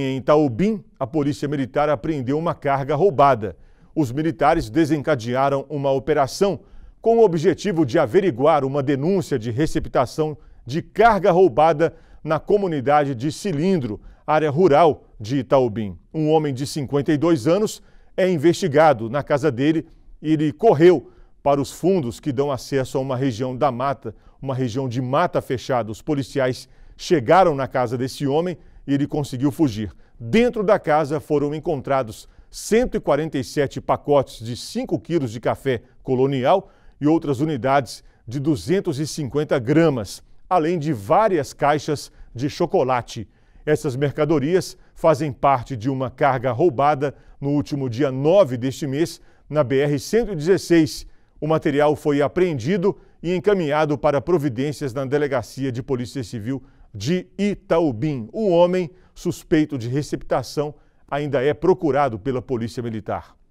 Em Itaubim, a polícia militar apreendeu uma carga roubada. Os militares desencadearam uma operação com o objetivo de averiguar uma denúncia de receptação de carga roubada na comunidade de Cilindro, área rural de Itaubim. Um homem de 52 anos é investigado na casa dele e ele correu para os fundos que dão acesso a uma região da mata, uma região de mata fechada. Os policiais chegaram na casa desse homem ele conseguiu fugir. Dentro da casa foram encontrados 147 pacotes de 5 quilos de café colonial e outras unidades de 250 gramas, além de várias caixas de chocolate. Essas mercadorias fazem parte de uma carga roubada no último dia 9 deste mês na BR-116. O material foi apreendido e encaminhado para providências na Delegacia de Polícia Civil de Itaubim. O homem suspeito de receptação ainda é procurado pela Polícia Militar.